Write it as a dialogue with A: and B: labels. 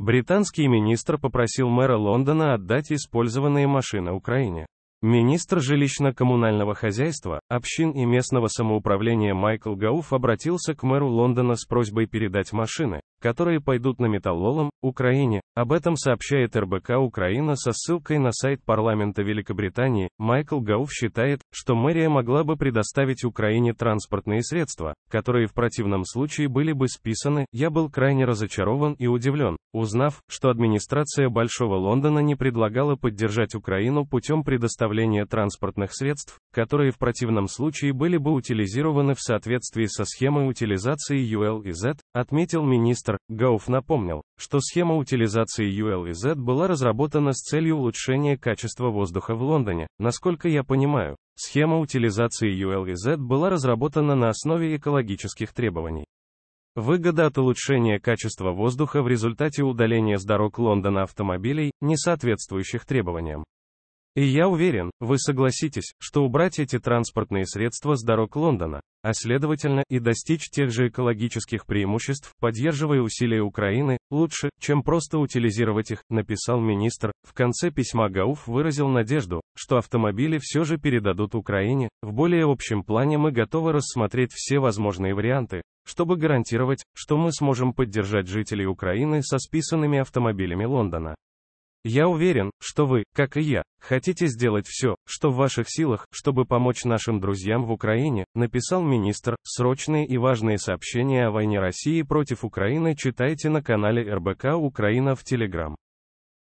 A: Британский министр попросил мэра Лондона отдать использованные машины Украине. Министр жилищно-коммунального хозяйства, общин и местного самоуправления Майкл Гауф обратился к мэру Лондона с просьбой передать машины, которые пойдут на металлолом, Украине. Об этом сообщает РБК Украина со ссылкой на сайт парламента Великобритании. Майкл Гауф считает, что мэрия могла бы предоставить Украине транспортные средства, которые в противном случае были бы списаны. Я был крайне разочарован и удивлен, узнав, что администрация Большого Лондона не предлагала поддержать Украину путем предоставления изготовления транспортных средств, которые в противном случае были бы утилизированы в соответствии со схемой утилизации UL и Z, отметил министр. Гауф напомнил, что схема утилизации UL и Z была разработана с целью улучшения качества воздуха в Лондоне. Насколько я понимаю, схема утилизации UL и Z была разработана на основе экологических требований. Выгода от улучшения качества воздуха в результате удаления с дорог Лондона автомобилей, не соответствующих требованиям. И я уверен, вы согласитесь, что убрать эти транспортные средства с дорог Лондона, а следовательно и достичь тех же экологических преимуществ, поддерживая усилия Украины, лучше, чем просто утилизировать их, написал министр. В конце письма Гауф выразил надежду, что автомобили все же передадут Украине. В более общем плане мы готовы рассмотреть все возможные варианты, чтобы гарантировать, что мы сможем поддержать жителей Украины со списанными автомобилями Лондона. Я уверен, что вы, как и я, Хотите сделать все, что в ваших силах, чтобы помочь нашим друзьям в Украине, написал министр. Срочные и важные сообщения о войне России против Украины читайте на канале РБК Украина в Телеграм.